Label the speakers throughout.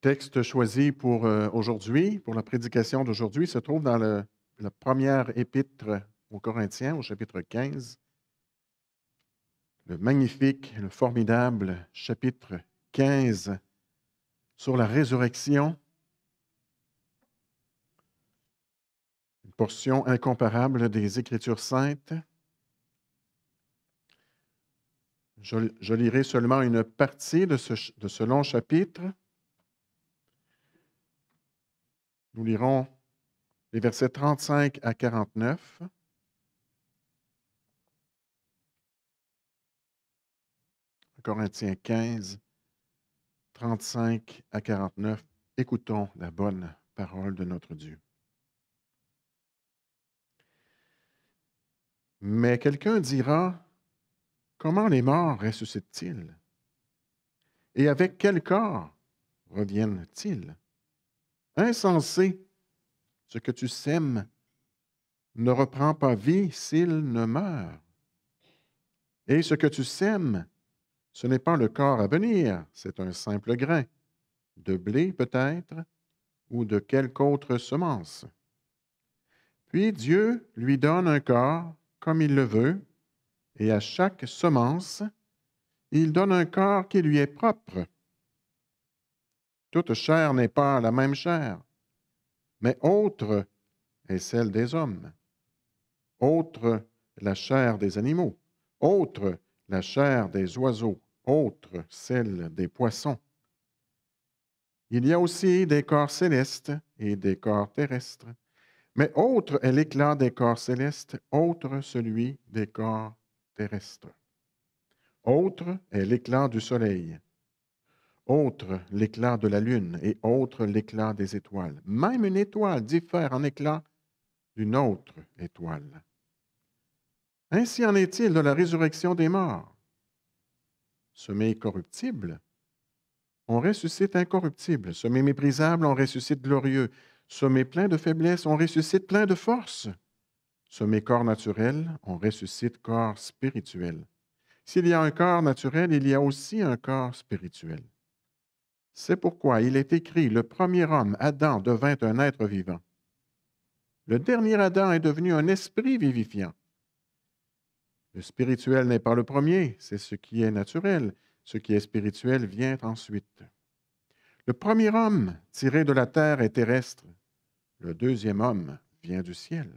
Speaker 1: texte choisi pour euh, aujourd'hui, pour la prédication d'aujourd'hui, se trouve dans le, la première épître aux Corinthiens, au chapitre 15. Le magnifique, le formidable chapitre 15 sur la résurrection. Une portion incomparable des Écritures saintes. Je, lirai seulement une partie de ce long chapitre Nous lirons les versets 35 à 49. Corinthiens 15, 35 à 49. Écoutons la bonne parole de notre Dieu. Mais quelqu'un dira, comment les morts ressuscitent-ils? Et avec quel corps reviennent-ils? Insensé, ce que tu sèmes ne reprend pas vie s'il ne meurt. Et ce que tu sèmes, ce n'est pas le corps à venir, c'est un simple grain, de blé peut-être, ou de quelque autre semence. Puis Dieu lui donne un corps comme il le veut, et à chaque semence, il donne un corps qui lui est propre. Toute chair n'est pas la même chair, mais autre est celle des hommes, autre la chair des animaux, autre la chair des oiseaux, autre celle des poissons. Il y a aussi des corps célestes et des corps terrestres, mais autre est l'éclat des corps célestes, autre celui des corps terrestres. Autre est l'éclat du soleil, autre l'éclat de la lune et autre l'éclat des étoiles. Même une étoile diffère en éclat d'une autre étoile. Ainsi en est-il de la résurrection des morts. Sommet corruptible, on ressuscite incorruptible. Sommet méprisable, on ressuscite glorieux. Sommet plein de faiblesse, on ressuscite plein de force. Sommet corps naturel, on ressuscite corps spirituel. S'il y a un corps naturel, il y a aussi un corps spirituel. C'est pourquoi il est écrit, le premier homme, Adam, devint un être vivant. Le dernier Adam est devenu un esprit vivifiant. Le spirituel n'est pas le premier, c'est ce qui est naturel. Ce qui est spirituel vient ensuite. Le premier homme tiré de la terre est terrestre. Le deuxième homme vient du ciel.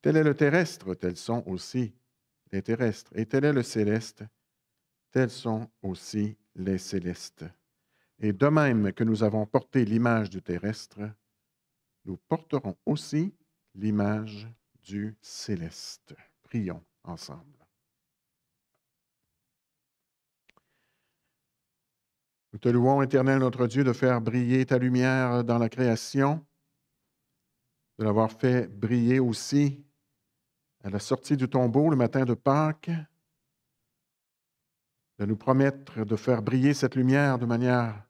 Speaker 1: Tel est le terrestre, tels sont aussi les terrestres. Et tel est le céleste, tels sont aussi les célestes. Et de même que nous avons porté l'image du terrestre, nous porterons aussi l'image du céleste. Prions ensemble. Nous te louons, Éternel notre Dieu, de faire briller ta lumière dans la création, de l'avoir fait briller aussi à la sortie du tombeau le matin de Pâques, de nous promettre de faire briller cette lumière de manière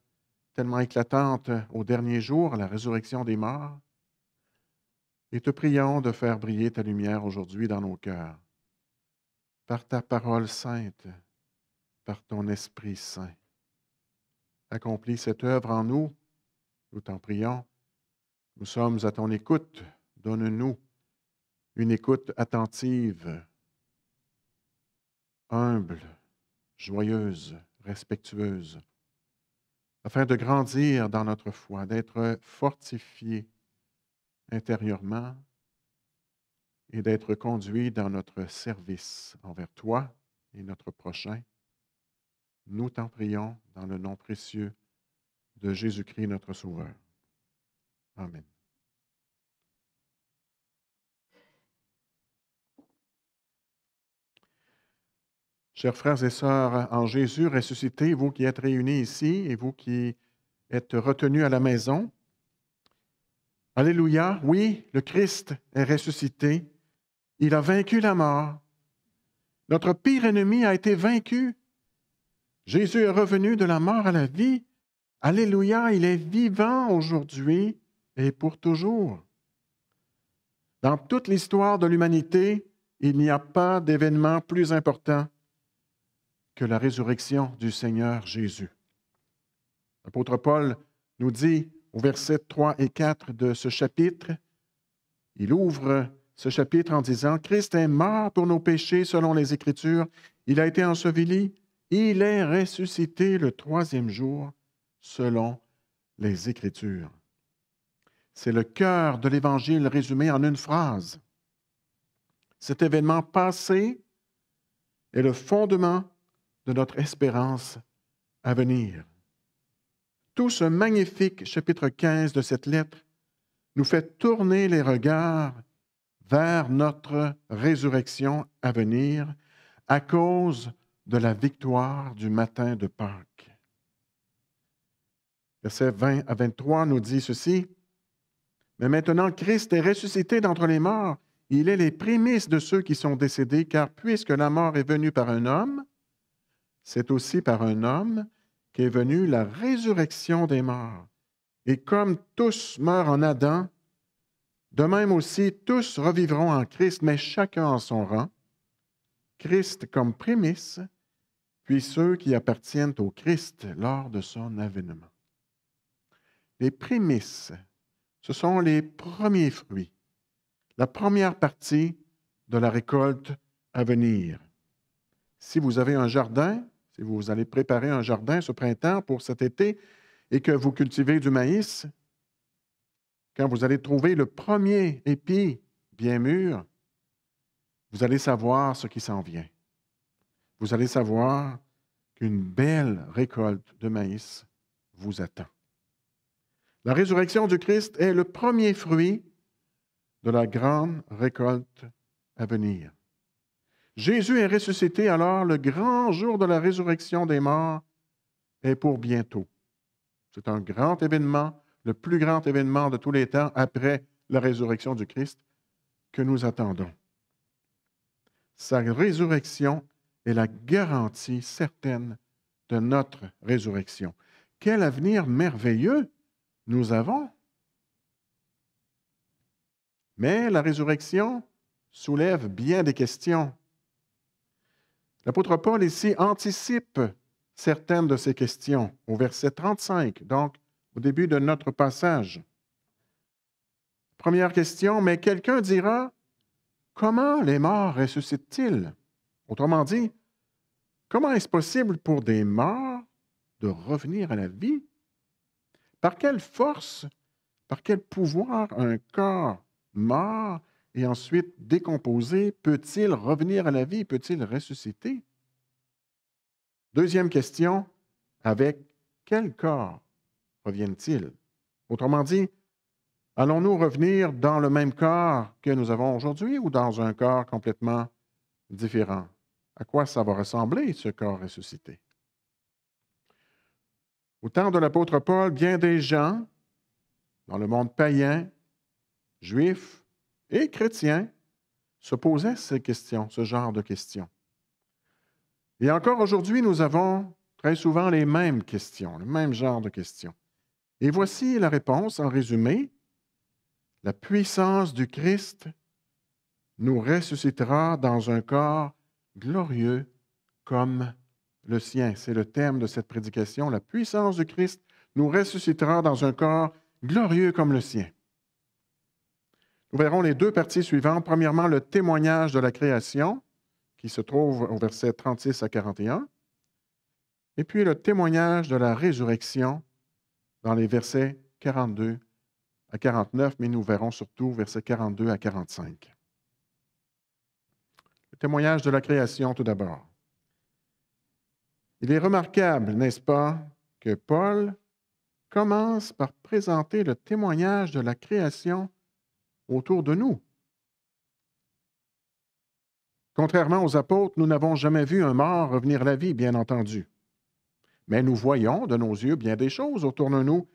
Speaker 1: tellement éclatante euh, au dernier jour, à la résurrection des morts. Et te prions de faire briller ta lumière aujourd'hui dans nos cœurs, par ta parole sainte, par ton Esprit saint. Accomplis cette œuvre en nous, nous t'en prions. Nous sommes à ton écoute, donne-nous une écoute attentive, humble, joyeuse, respectueuse afin de grandir dans notre foi, d'être fortifié intérieurement et d'être conduit dans notre service envers toi et notre prochain. Nous t'en prions dans le nom précieux de Jésus-Christ notre Sauveur. Amen. Chers frères et sœurs, en Jésus ressuscité, vous qui êtes réunis ici et vous qui êtes retenus à la maison, Alléluia, oui, le Christ est ressuscité. Il a vaincu la mort. Notre pire ennemi a été vaincu. Jésus est revenu de la mort à la vie. Alléluia, il est vivant aujourd'hui et pour toujours. Dans toute l'histoire de l'humanité, il n'y a pas d'événement plus important que la résurrection du Seigneur Jésus. L'apôtre Paul nous dit au verset 3 et 4 de ce chapitre, il ouvre ce chapitre en disant, Christ est mort pour nos péchés selon les Écritures, il a été enseveli, il est ressuscité le troisième jour selon les Écritures. C'est le cœur de l'Évangile résumé en une phrase. Cet événement passé est le fondement de notre espérance à venir. Tout ce magnifique chapitre 15 de cette lettre nous fait tourner les regards vers notre résurrection à venir à cause de la victoire du matin de Pâques. Verset 20 à 23 nous dit ceci. Mais maintenant, Christ est ressuscité d'entre les morts. Il est les prémices de ceux qui sont décédés, car puisque la mort est venue par un homme, c'est aussi par un homme qu'est venue la résurrection des morts. Et comme tous meurent en Adam, de même aussi tous revivront en Christ, mais chacun en son rang. Christ comme prémisse, puis ceux qui appartiennent au Christ lors de son avènement. Les prémices, ce sont les premiers fruits, la première partie de la récolte à venir. Si vous avez un jardin, vous allez préparer un jardin ce printemps pour cet été et que vous cultivez du maïs, quand vous allez trouver le premier épi bien mûr, vous allez savoir ce qui s'en vient. Vous allez savoir qu'une belle récolte de maïs vous attend. La résurrection du Christ est le premier fruit de la grande récolte à venir. Jésus est ressuscité, alors le grand jour de la résurrection des morts est pour bientôt. C'est un grand événement, le plus grand événement de tous les temps après la résurrection du Christ que nous attendons. Sa résurrection est la garantie certaine de notre résurrection. Quel avenir merveilleux nous avons! Mais la résurrection soulève bien des questions. L'apôtre Paul ici anticipe certaines de ces questions au verset 35, donc au début de notre passage. Première question, mais quelqu'un dira, comment les morts ressuscitent-ils? Autrement dit, comment est-ce possible pour des morts de revenir à la vie? Par quelle force, par quel pouvoir un corps mort et ensuite décomposé, peut-il revenir à la vie? Peut-il ressusciter? Deuxième question, avec quel corps reviennent-ils? Autrement dit, allons-nous revenir dans le même corps que nous avons aujourd'hui ou dans un corps complètement différent? À quoi ça va ressembler, ce corps ressuscité? Au temps de l'apôtre Paul, bien des gens dans le monde païen, juif, et chrétiens se posaient ces questions, ce genre de questions. Et encore aujourd'hui, nous avons très souvent les mêmes questions, le même genre de questions. Et voici la réponse en résumé. La puissance du Christ nous ressuscitera dans un corps glorieux comme le sien. C'est le thème de cette prédication. La puissance du Christ nous ressuscitera dans un corps glorieux comme le sien. Nous verrons les deux parties suivantes. Premièrement, le témoignage de la création, qui se trouve au verset 36 à 41, et puis le témoignage de la résurrection dans les versets 42 à 49, mais nous verrons surtout versets 42 à 45. Le témoignage de la création tout d'abord. Il est remarquable, n'est-ce pas, que Paul commence par présenter le témoignage de la création autour de nous. Contrairement aux apôtres, nous n'avons jamais vu un mort revenir à la vie, bien entendu. Mais nous voyons de nos yeux bien des choses autour de nous,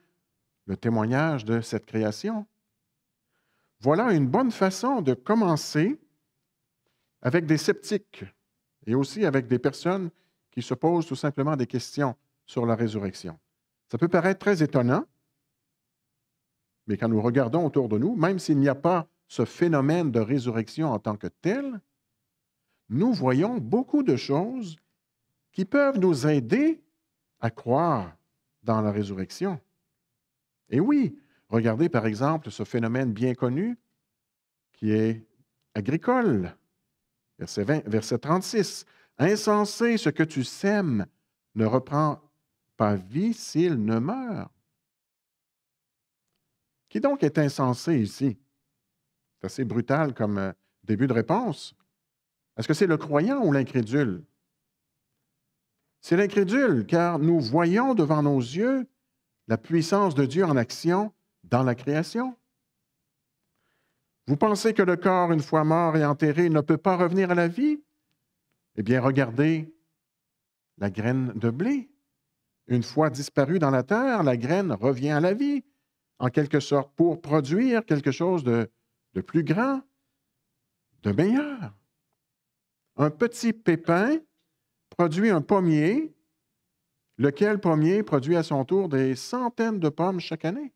Speaker 1: le témoignage de cette création. Voilà une bonne façon de commencer avec des sceptiques et aussi avec des personnes qui se posent tout simplement des questions sur la résurrection. Ça peut paraître très étonnant, mais quand nous regardons autour de nous, même s'il n'y a pas ce phénomène de résurrection en tant que tel, nous voyons beaucoup de choses qui peuvent nous aider à croire dans la résurrection. Et oui, regardez par exemple ce phénomène bien connu qui est agricole. Verset, verset 36. Insensé, ce que tu sèmes ne reprend pas vie s'il ne meurt. Qui donc est insensé ici? C'est assez brutal comme euh, début de réponse. Est-ce que c'est le croyant ou l'incrédule? C'est l'incrédule, car nous voyons devant nos yeux la puissance de Dieu en action dans la création. Vous pensez que le corps, une fois mort et enterré, ne peut pas revenir à la vie? Eh bien, regardez la graine de blé. Une fois disparue dans la terre, la graine revient à la vie en quelque sorte, pour produire quelque chose de, plus grand, de meilleur. Un petit pépin produit un pommier, lequel pommier produit à son tour des centaines de pommes chaque année.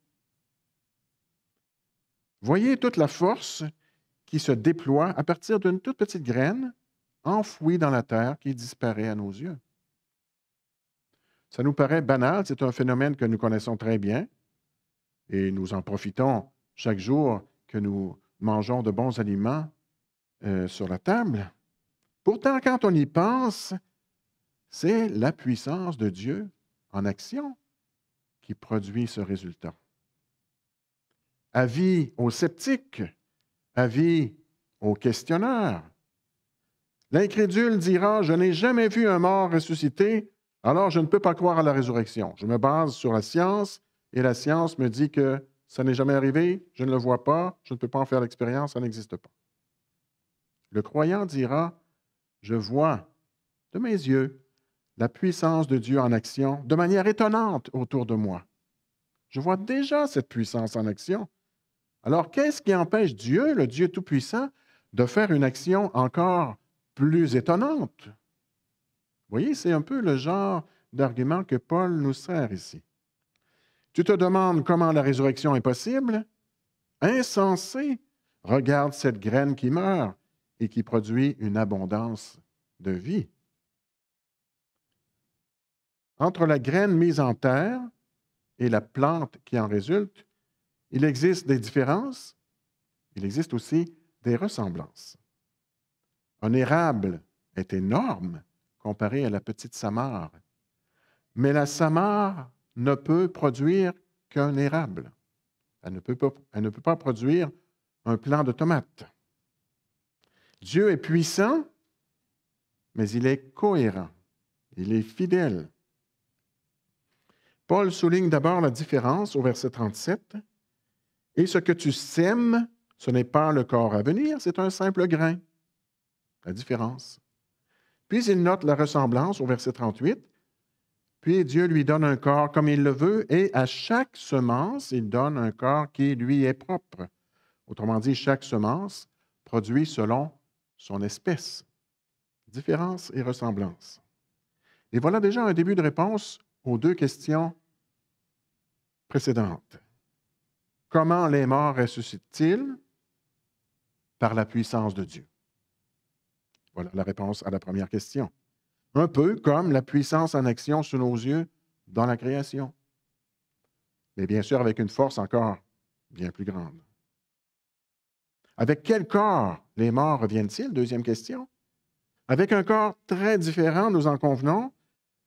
Speaker 1: Voyez toute la force qui se déploie à partir d'une toute petite graine enfouie dans la terre qui disparaît à nos yeux. Ça nous paraît banal, c'est un phénomène que nous connaissons très bien, et nous en profitons chaque jour que nous mangeons de bons aliments euh, sur la table. Pourtant, quand on y pense, c'est la puissance de Dieu en action qui produit ce résultat. Avis aux sceptiques, avis aux questionneurs. L'incrédule dira, je n'ai jamais vu un mort ressuscité, alors je ne peux pas croire à la résurrection. Je me base sur la science et la science me dit que ça n'est jamais arrivé, je ne le vois pas, je ne peux pas en faire l'expérience, ça n'existe pas. Le croyant dira, je vois de mes yeux la puissance de Dieu en action de manière étonnante autour de moi. Je vois déjà cette puissance en action. Alors qu'est-ce qui empêche Dieu, le Dieu Tout-Puissant, de faire une action encore plus étonnante? Vous voyez, c'est un peu le genre d'argument que Paul nous sert ici. Tu te demandes comment la résurrection est possible? Insensé! Regarde cette graine qui meurt et qui produit une abondance de vie. Entre la graine mise en terre et la plante qui en résulte, il existe des différences, il existe aussi des ressemblances. Un érable est énorme comparé à la petite samare, mais la samare ne peut produire qu'un érable. Elle ne, peut pas, produire un plant de tomate. Dieu est puissant, mais il est cohérent, il est fidèle. Paul souligne d'abord la différence au verset 37. Et ce que tu sèmes, ce n'est pas le corps à venir, c'est un simple grain. La différence. Puis il note la ressemblance au verset 38 puis Dieu lui donne un corps comme il le veut, et à chaque semence, il donne un corps qui lui est propre. Autrement dit, chaque semence produit selon son espèce. Différence et ressemblance. Et voilà déjà un début de réponse aux deux questions précédentes. Comment les morts ressuscitent-ils Par la puissance de Dieu. Voilà la réponse à la première question un peu comme la puissance en action sous nos yeux dans la création. Mais bien sûr, avec une force encore bien plus grande. Avec quel corps les morts reviennent-ils? Deuxième question. Avec un corps très différent, nous en convenons,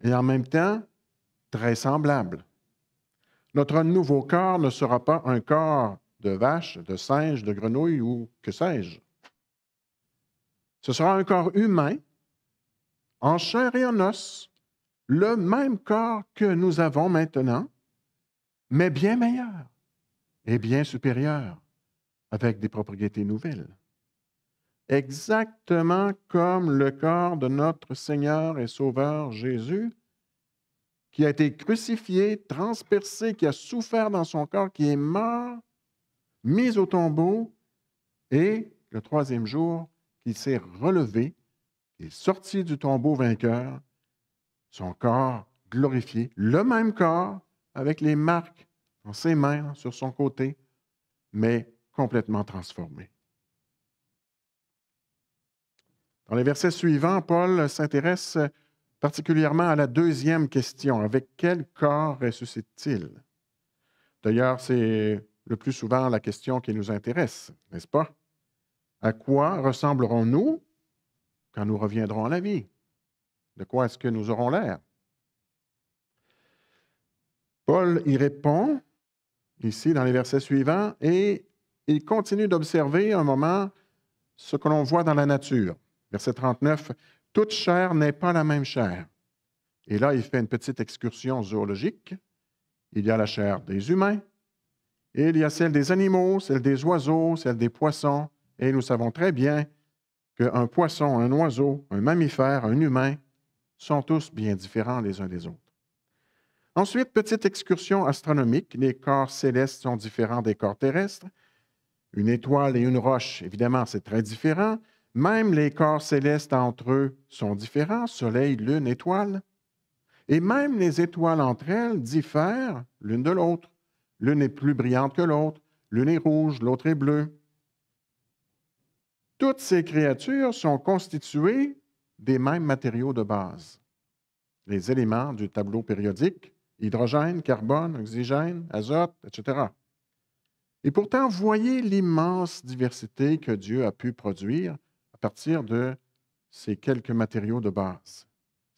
Speaker 1: et en même temps très semblable. Notre nouveau corps ne sera pas un corps de vache, de singe, de grenouille ou que sais-je. Ce sera un corps humain en chair et en os, le même corps que nous avons maintenant, mais bien meilleur et bien supérieur, avec des propriétés nouvelles. Exactement comme le corps de notre Seigneur et Sauveur Jésus, qui a été crucifié, transpercé, qui a souffert dans son corps, qui est mort, mis au tombeau, et le troisième jour, qui s'est relevé est sorti du tombeau vainqueur, son corps glorifié, le même corps avec les marques en ses mains, sur son côté, mais complètement transformé. Dans les versets suivants, Paul s'intéresse particulièrement à la deuxième question. Avec quel corps ressuscite-t-il? D'ailleurs, c'est le plus souvent la question qui nous intéresse, n'est-ce pas? À quoi ressemblerons-nous quand nous reviendrons à la vie? De quoi est-ce que nous aurons l'air? Paul y répond ici dans les versets suivants et il continue d'observer un moment ce que l'on voit dans la nature. Verset 39, toute chair n'est pas la même chair. Et là, il fait une petite excursion zoologique. Il y a la chair des humains, et il y a celle des animaux, celle des oiseaux, celle des poissons, et nous savons très bien qu'un poisson, un oiseau, un mammifère, un humain sont tous bien différents les uns des autres. Ensuite, petite excursion astronomique. Les corps célestes sont différents des corps terrestres. Une étoile et une roche, évidemment, c'est très différent. Même les corps célestes entre eux sont différents, Soleil, Lune, étoile. Et même les étoiles entre elles diffèrent l'une de l'autre. L'une est plus brillante que l'autre, l'une est rouge, l'autre est bleue toutes ces créatures sont constituées des mêmes matériaux de base. Les éléments du tableau périodique, hydrogène, carbone, oxygène, azote, etc. Et pourtant, voyez l'immense diversité que Dieu a pu produire à partir de ces quelques matériaux de base.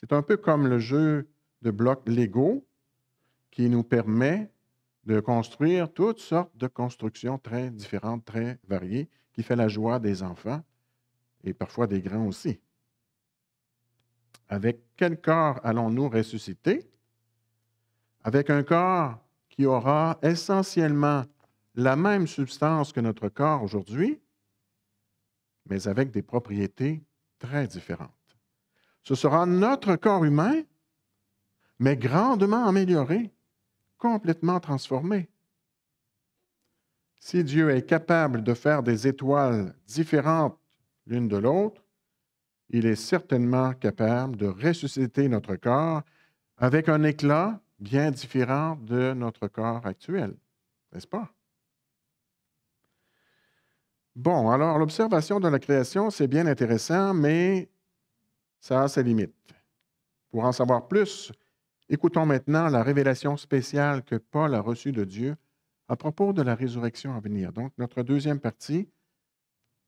Speaker 1: C'est un peu comme le jeu de blocs Lego qui nous permet de construire toutes sortes de constructions très différentes, très variées, qui fait la joie des enfants et parfois des grands aussi. Avec quel corps allons-nous ressusciter? Avec un corps qui aura essentiellement la même substance que notre corps aujourd'hui, mais avec des propriétés très différentes. Ce sera notre corps humain, mais grandement amélioré, complètement transformé. Si Dieu est capable de faire des étoiles différentes l'une de l'autre, il est certainement capable de ressusciter notre corps avec un éclat bien différent de notre corps actuel, n'est-ce pas? Bon, alors l'observation de la création, c'est bien intéressant, mais ça a ses limites. Pour en savoir plus, écoutons maintenant la révélation spéciale que Paul a reçue de Dieu à propos de la résurrection à venir. Donc, notre deuxième partie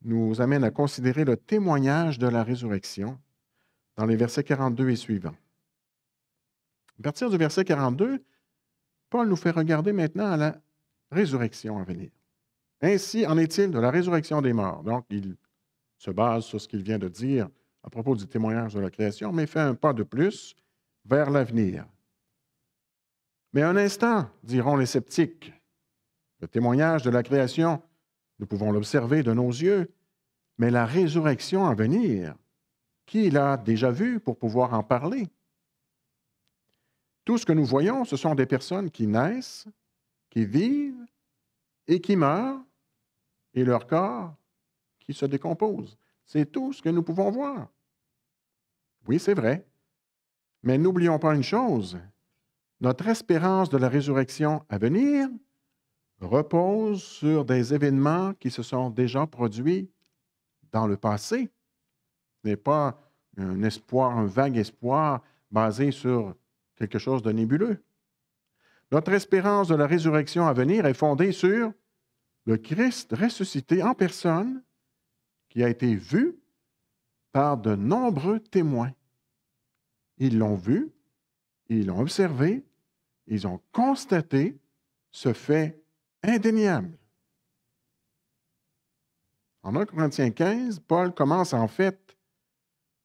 Speaker 1: nous amène à considérer le témoignage de la résurrection dans les versets 42 et suivants. À partir du verset 42, Paul nous fait regarder maintenant à la résurrection à venir. Ainsi en est-il de la résurrection des morts. Donc, il se base sur ce qu'il vient de dire à propos du témoignage de la création, mais fait un pas de plus vers l'avenir. Mais un instant, diront les sceptiques, le témoignage de la création, nous pouvons l'observer de nos yeux, mais la résurrection à venir, qui l'a déjà vue pour pouvoir en parler? Tout ce que nous voyons, ce sont des personnes qui naissent, qui vivent et qui meurent, et leur corps qui se décompose. C'est tout ce que nous pouvons voir. Oui, c'est vrai. Mais n'oublions pas une chose, notre espérance de la résurrection à venir, repose sur des événements qui se sont déjà produits dans le passé. Ce n'est pas un espoir, un vague espoir basé sur quelque chose de nébuleux. Notre espérance de la résurrection à venir est fondée sur le Christ ressuscité en personne qui a été vu par de nombreux témoins. Ils l'ont vu, ils l'ont observé, ils ont constaté ce fait indéniable. En 1 Corinthiens 15, Paul commence en fait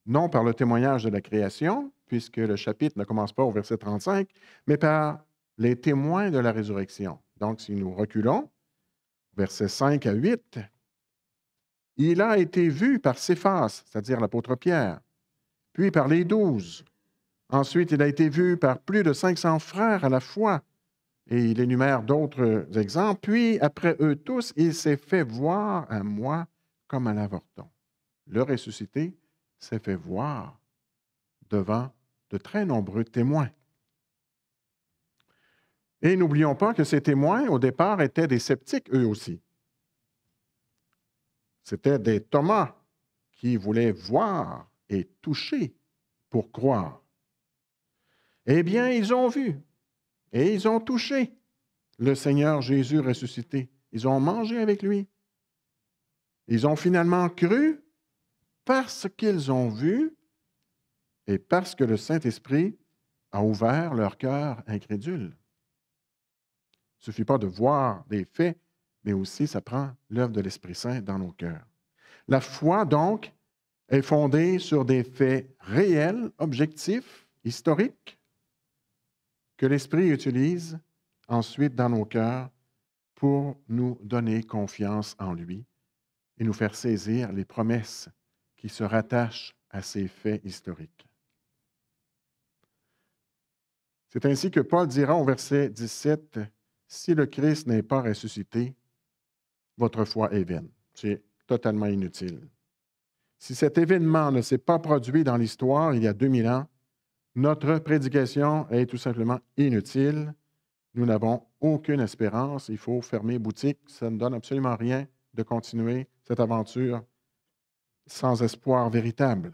Speaker 1: non par le témoignage de la création, puisque le chapitre ne commence pas au verset 35, mais par les témoins de la résurrection. Donc, si nous reculons, versets 5 à 8, il a été vu par Séphas, c'est-à-dire l'apôtre Pierre, puis par les douze. Ensuite, il a été vu par plus de 500 frères à la fois, et il énumère d'autres exemples. Puis, après eux tous, il s'est fait voir à moi comme à l'avorton. Le ressuscité s'est fait voir devant de très nombreux témoins. Et n'oublions pas que ces témoins, au départ, étaient des sceptiques, eux aussi. C'était des Thomas qui voulaient voir et toucher pour croire. Eh bien, ils ont vu, et ils ont touché le Seigneur Jésus ressuscité. Ils ont mangé avec lui. Ils ont finalement cru parce qu'ils ont vu et parce que le Saint-Esprit a ouvert leur cœur incrédule. Il ne suffit pas de voir des faits, mais aussi ça prend l'œuvre de l'Esprit Saint dans nos cœurs. La foi, donc, est fondée sur des faits réels, objectifs, historiques, que l'Esprit utilise ensuite dans nos cœurs pour nous donner confiance en lui et nous faire saisir les promesses qui se rattachent à ces faits historiques. C'est ainsi que Paul dira au verset 17, Si le Christ n'est pas ressuscité, votre foi est vaine. C'est totalement inutile. Si cet événement ne s'est pas produit dans l'histoire il y a 2000 ans, notre prédication est tout simplement inutile. Nous n'avons aucune espérance. Il faut fermer boutique. Ça ne donne absolument rien de continuer cette aventure sans espoir véritable.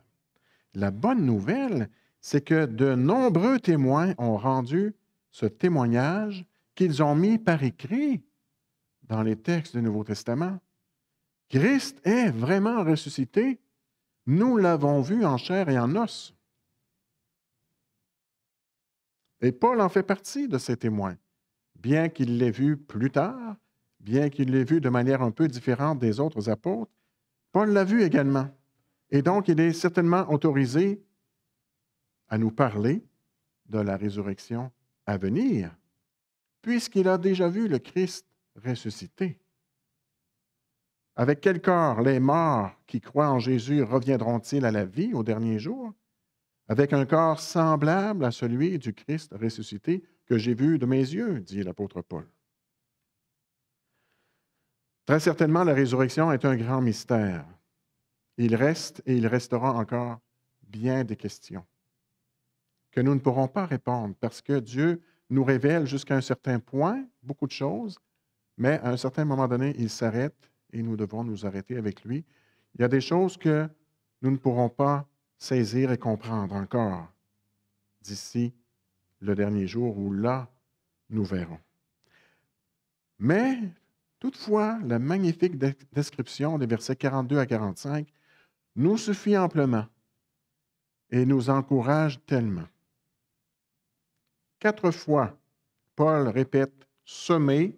Speaker 1: La bonne nouvelle, c'est que de nombreux témoins ont rendu ce témoignage qu'ils ont mis par écrit dans les textes du Nouveau Testament. Christ est vraiment ressuscité. Nous l'avons vu en chair et en os. Et Paul en fait partie de ces témoins. Bien qu'il l'ait vu plus tard, bien qu'il l'ait vu de manière un peu différente des autres apôtres, Paul l'a vu également. Et donc, il est certainement autorisé à nous parler de la résurrection à venir, puisqu'il a déjà vu le Christ ressuscité. Avec quel corps les morts qui croient en Jésus reviendront-ils à la vie au dernier jour? avec un corps semblable à celui du Christ ressuscité que j'ai vu de mes yeux, dit l'apôtre Paul. Très certainement, la résurrection est un grand mystère. Il reste et il restera encore bien des questions que nous ne pourrons pas répondre parce que Dieu nous révèle jusqu'à un certain point beaucoup de choses, mais à un certain moment donné, il s'arrête et nous devons nous arrêter avec lui. Il y a des choses que nous ne pourrons pas saisir et comprendre encore d'ici le dernier jour où là, nous verrons. Mais, toutefois, la magnifique description des versets 42 à 45 nous suffit amplement et nous encourage tellement. Quatre fois, Paul répète semer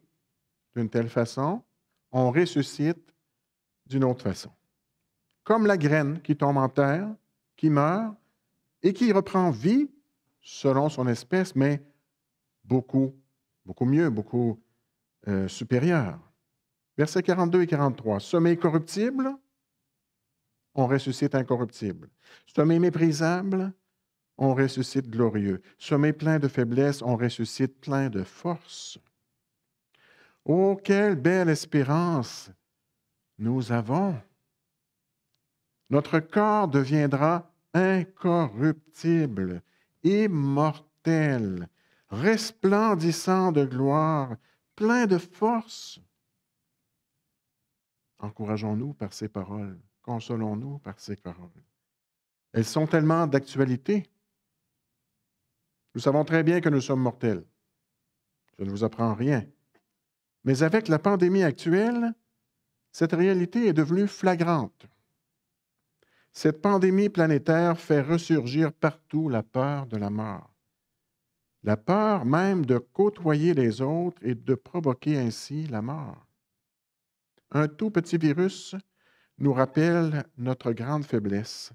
Speaker 1: d'une telle façon, on ressuscite d'une autre façon. Comme la graine qui tombe en terre, qui meurt et qui reprend vie selon son espèce, mais beaucoup, beaucoup mieux, beaucoup euh, supérieur. Versets 42 et 43. Sommet corruptible, on ressuscite incorruptible. Sommet méprisable, on ressuscite glorieux. Sommet plein de faiblesse, on ressuscite plein de force. Oh, quelle belle espérance nous avons! Notre corps deviendra incorruptible, immortel, resplendissant de gloire, plein de force. Encourageons-nous par ces paroles, consolons-nous par ces paroles. Elles sont tellement d'actualité. Nous savons très bien que nous sommes mortels. Je ne vous apprends rien. Mais avec la pandémie actuelle, cette réalité est devenue flagrante. Cette pandémie planétaire fait ressurgir partout la peur de la mort, la peur même de côtoyer les autres et de provoquer ainsi la mort. Un tout petit virus nous rappelle notre grande faiblesse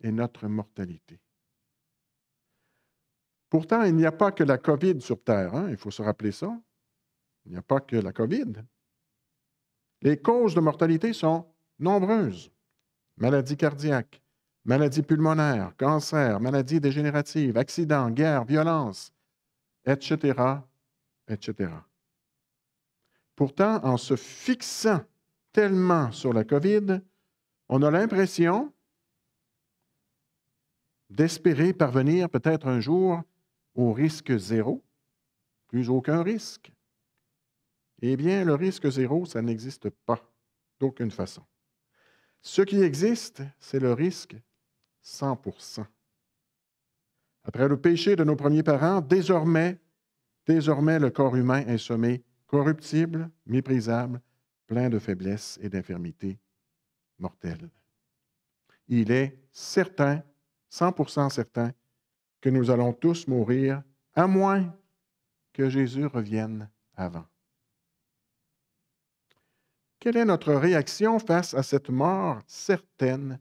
Speaker 1: et notre mortalité. Pourtant, il n'y a pas que la COVID sur Terre, hein, il faut se rappeler ça. Il n'y a pas que la COVID. Les causes de mortalité sont nombreuses maladie cardiaque, maladie pulmonaire, cancer, maladies dégénératives, accidents, guerre, violence, etc., etc. Pourtant, en se fixant tellement sur la COVID, on a l'impression d'espérer parvenir peut-être un jour au risque zéro, plus aucun risque. Eh bien, le risque zéro, ça n'existe pas d'aucune façon. Ce qui existe, c'est le risque 100 Après le péché de nos premiers parents, désormais, désormais le corps humain est semé corruptible, méprisable, plein de faiblesses et d'infirmités mortelles. Il est certain, 100% certain, que nous allons tous mourir, à moins que Jésus revienne avant. Quelle est notre réaction face à cette mort certaine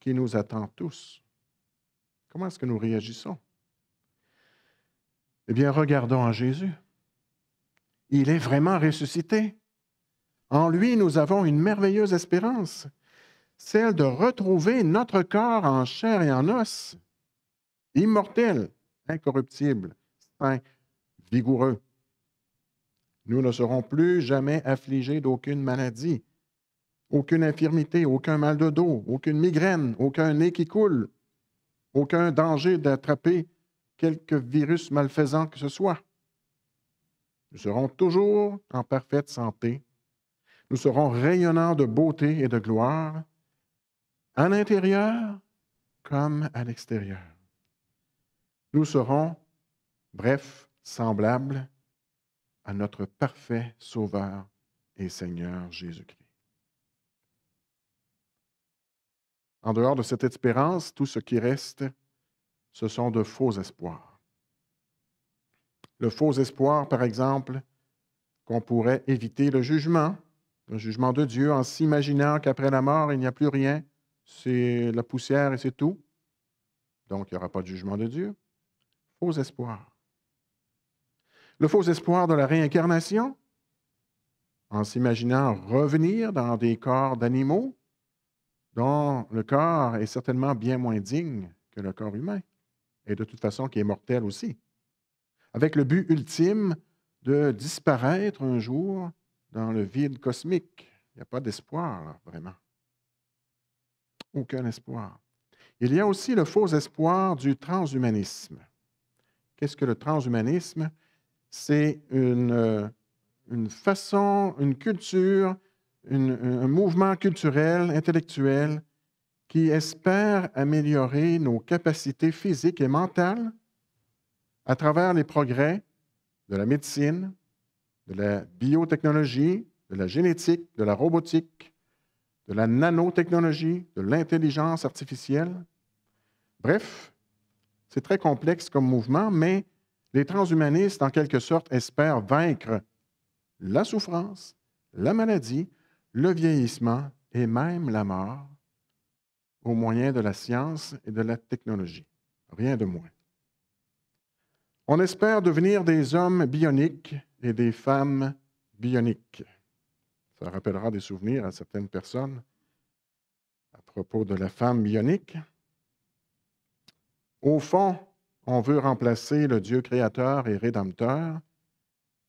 Speaker 1: qui nous attend tous? Comment est-ce que nous réagissons? Eh bien, regardons en Jésus. Il est vraiment ressuscité. En lui, nous avons une merveilleuse espérance, celle de retrouver notre corps en chair et en os, immortel, incorruptible, saint, vigoureux, nous ne serons plus jamais affligés d'aucune maladie, aucune infirmité, aucun mal de dos, aucune migraine, aucun nez qui coule, aucun danger d'attraper quelque virus malfaisant que ce soit. Nous serons toujours en parfaite santé. Nous serons rayonnants de beauté et de gloire, à l'intérieur comme à l'extérieur. Nous serons, bref, semblables notre parfait Sauveur et Seigneur Jésus-Christ. En dehors de cette espérance, tout ce qui reste, ce sont de faux espoirs. Le faux espoir, par exemple, qu'on pourrait éviter le jugement, le jugement de Dieu, en s'imaginant qu'après la mort, il n'y a plus rien, c'est la poussière et c'est tout. Donc, il n'y aura pas de jugement de Dieu. Faux espoir le faux espoir de la réincarnation, en s'imaginant revenir dans des corps d'animaux dont le corps est certainement bien moins digne que le corps humain, et de toute façon qui est mortel aussi, avec le but ultime de disparaître un jour dans le vide cosmique. Il n'y a pas d'espoir, vraiment. Aucun espoir. Il y a aussi le faux espoir du transhumanisme. Qu'est-ce que le transhumanisme? c'est euh, une, façon, une culture, un mouvement culturel, intellectuel, qui espère améliorer nos capacités physiques et mentales à travers les progrès de la médecine, de la biotechnologie, de la génétique, de la robotique, de la nanotechnologie, de l'intelligence artificielle. Bref, c'est très complexe comme mouvement, mais les transhumanistes, en quelque sorte, espèrent vaincre la souffrance, la maladie, le vieillissement et même la mort au moyen de la science et de la technologie. Rien de moins. On espère devenir des hommes bioniques et des femmes bioniques. Ça rappellera des souvenirs à certaines personnes à propos de la femme bionique. Au fond, on veut remplacer le Dieu créateur et rédempteur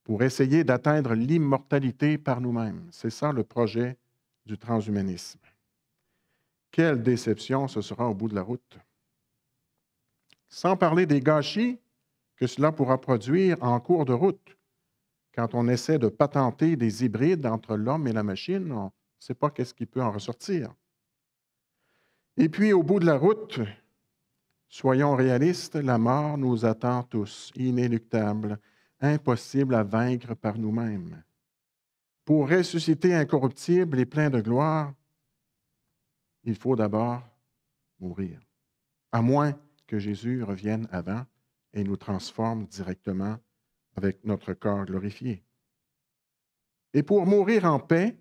Speaker 1: pour essayer d'atteindre l'immortalité par nous-mêmes. C'est ça le projet du transhumanisme. Quelle déception ce sera au bout de la route. Sans parler des gâchis que cela pourra produire en cours de route. Quand on essaie de patenter des hybrides entre l'homme et la machine, on ne sait pas qu'est-ce qui peut en ressortir. Et puis, au bout de la route, Soyons réalistes, la mort nous attend tous, inéluctable, impossible à vaincre par nous-mêmes. Pour ressusciter incorruptible et plein de gloire, il faut d'abord mourir, à moins que Jésus revienne avant et nous transforme directement avec notre corps glorifié. Et pour mourir en paix,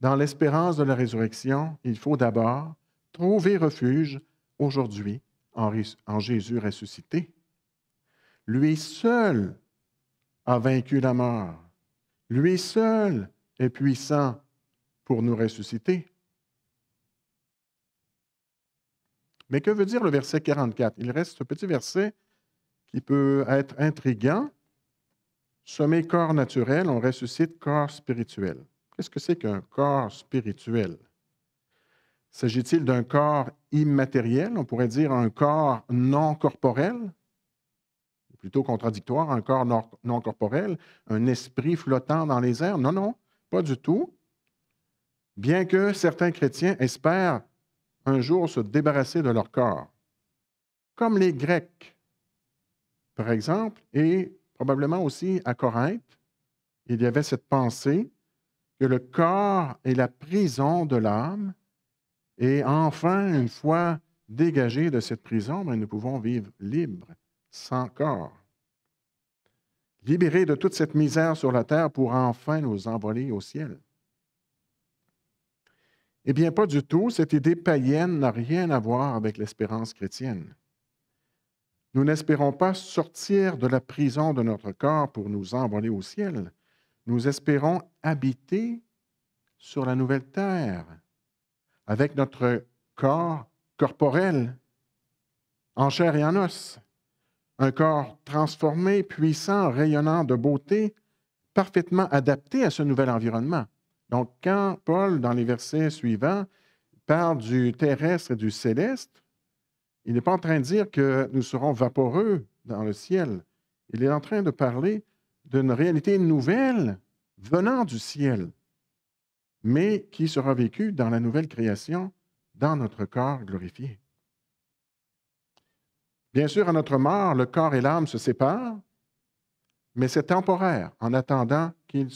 Speaker 1: dans l'espérance de la résurrection, il faut d'abord trouver refuge aujourd'hui en, Jésus ressuscité. Lui seul a vaincu la mort. Lui seul est puissant pour nous ressusciter. Mais que veut dire le verset 44? Il reste ce petit verset qui peut être intriguant. Sommet corps naturel, on ressuscite corps spirituel. Qu'est-ce que c'est qu'un corps spirituel? S'agit-il d'un corps immatériel, on pourrait dire un corps non corporel, plutôt contradictoire, un corps non corporel, un esprit flottant dans les airs? Non, non, pas du tout. Bien que certains chrétiens espèrent un jour se débarrasser de leur corps, comme les Grecs, par exemple, et probablement aussi à Corinthe, il y avait cette pensée que le corps est la prison de l'âme et enfin, une fois dégagés de cette prison, ben, nous pouvons vivre libres, sans corps, libérés de toute cette misère sur la terre pour enfin nous envoler au ciel. Eh bien, pas du tout. Cette idée païenne n'a rien à voir avec l'espérance chrétienne. Nous n'espérons pas sortir de la prison de notre corps pour nous envoler au ciel. Nous espérons habiter sur la nouvelle terre avec notre corps corporel, en chair et en os, un corps transformé, puissant, rayonnant de beauté, parfaitement adapté à ce nouvel environnement. Donc, quand Paul, dans les versets suivants, parle du terrestre et du céleste, il n'est pas en train de dire que nous serons vaporeux dans le ciel. Il est en train de parler d'une réalité nouvelle venant du ciel mais qui sera vécu dans la nouvelle création, dans notre corps glorifié. Bien sûr, à notre mort, le corps et l'âme se séparent, mais c'est temporaire, en attendant qu'ils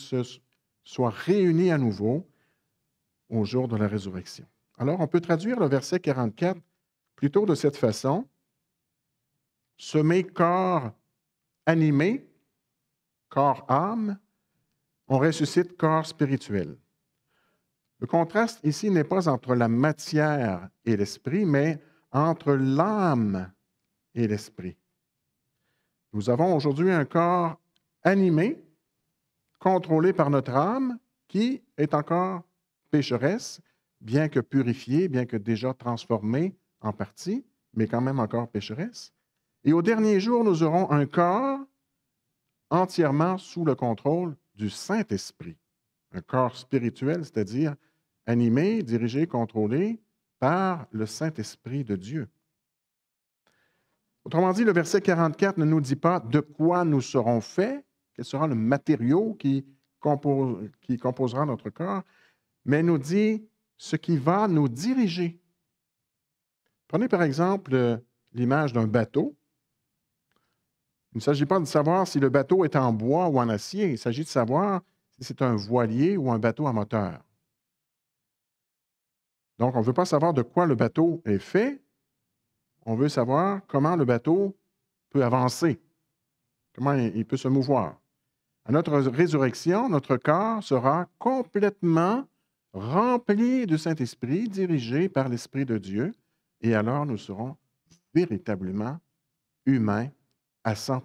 Speaker 1: soient réunis à nouveau au jour de la résurrection. Alors, on peut traduire le verset 44 plutôt de cette façon. Semé corps animé, corps âme, on ressuscite corps spirituel. Le contraste ici n'est pas entre la matière et l'esprit, mais entre l'âme et l'esprit. Nous avons aujourd'hui un corps animé, contrôlé par notre âme, qui est encore pécheresse, bien que purifiée, bien que déjà transformée en partie, mais quand même encore pécheresse. Et au dernier jour, nous aurons un corps entièrement sous le contrôle du Saint-Esprit, un corps spirituel, c'est-à-dire animé, dirigé, contrôlé par le Saint-Esprit de Dieu. Autrement dit, le verset 44 ne nous dit pas de quoi nous serons faits, quel sera le matériau qui, qui composera notre corps, mais nous dit ce qui va nous diriger. Prenez par exemple euh, l'image d'un bateau. Il ne s'agit pas de savoir si le bateau est en bois ou en acier, il s'agit de savoir si c'est un voilier ou un bateau à moteur. Donc, on ne veut pas savoir de quoi le bateau est fait, on veut savoir comment le bateau peut avancer, comment il peut se mouvoir. À notre résurrection, notre corps sera complètement rempli du Saint-Esprit, dirigé par l'Esprit de Dieu, et alors nous serons véritablement humains à 100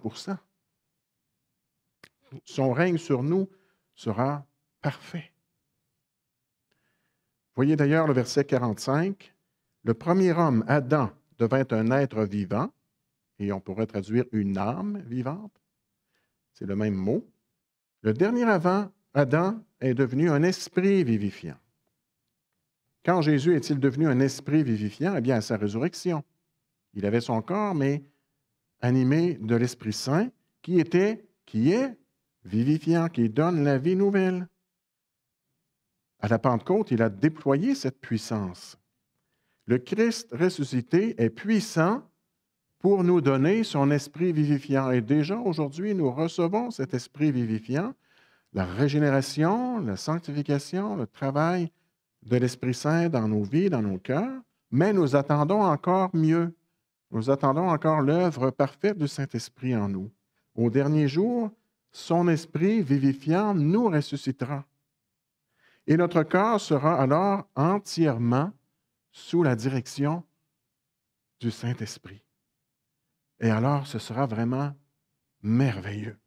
Speaker 1: Son règne sur nous sera parfait. Voyez d'ailleurs le verset 45. Le premier homme, Adam, devint un être vivant, et on pourrait traduire une âme vivante. C'est le même mot. Le dernier avant, Adam, est devenu un esprit vivifiant. Quand Jésus est-il devenu un esprit vivifiant? Eh bien, à sa résurrection. Il avait son corps, mais animé de l'Esprit Saint, qui était, qui est vivifiant, qui donne la vie nouvelle. À la Pentecôte, il a déployé cette puissance. Le Christ ressuscité est puissant pour nous donner son esprit vivifiant. Et déjà aujourd'hui, nous recevons cet esprit vivifiant, la régénération, la sanctification, le travail de l'Esprit Saint dans nos vies, dans nos cœurs, mais nous attendons encore mieux. Nous attendons encore l'œuvre parfaite du Saint-Esprit en nous. Au dernier jour, son esprit vivifiant nous ressuscitera. Et notre corps sera alors entièrement sous la direction du Saint-Esprit. Et alors, ce sera vraiment merveilleux.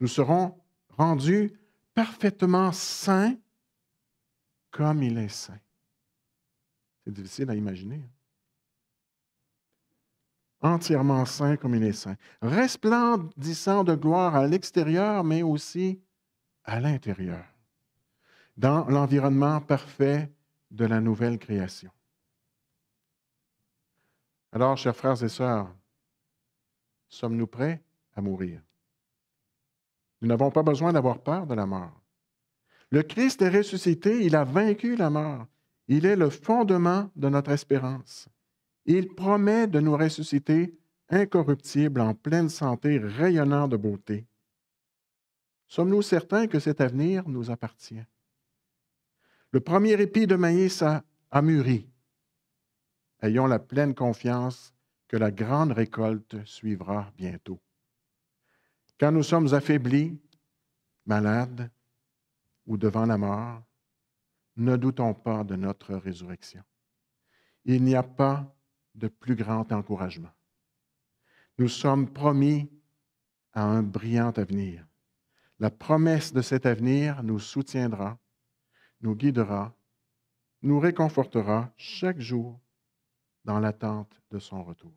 Speaker 1: Nous serons rendus parfaitement saints comme il est saint. C'est difficile à imaginer. Hein? Entièrement saints comme il est saint. Resplendissant de gloire à l'extérieur, mais aussi à l'intérieur dans l'environnement parfait de la nouvelle création. Alors, chers frères et sœurs, sommes-nous prêts à mourir? Nous n'avons pas besoin d'avoir peur de la mort. Le Christ est ressuscité, il a vaincu la mort. Il est le fondement de notre espérance. Il promet de nous ressusciter incorruptibles, en pleine santé, rayonnant de beauté. Sommes-nous certains que cet avenir nous appartient? Le premier épi de maïs a, a mûri. Ayons la pleine confiance que la grande récolte suivra bientôt. Quand nous sommes affaiblis, malades ou devant la mort, ne doutons pas de notre résurrection. Il n'y a pas de plus grand encouragement. Nous sommes promis à un brillant avenir. La promesse de cet avenir nous soutiendra nous guidera, nous réconfortera chaque jour dans l'attente de son retour.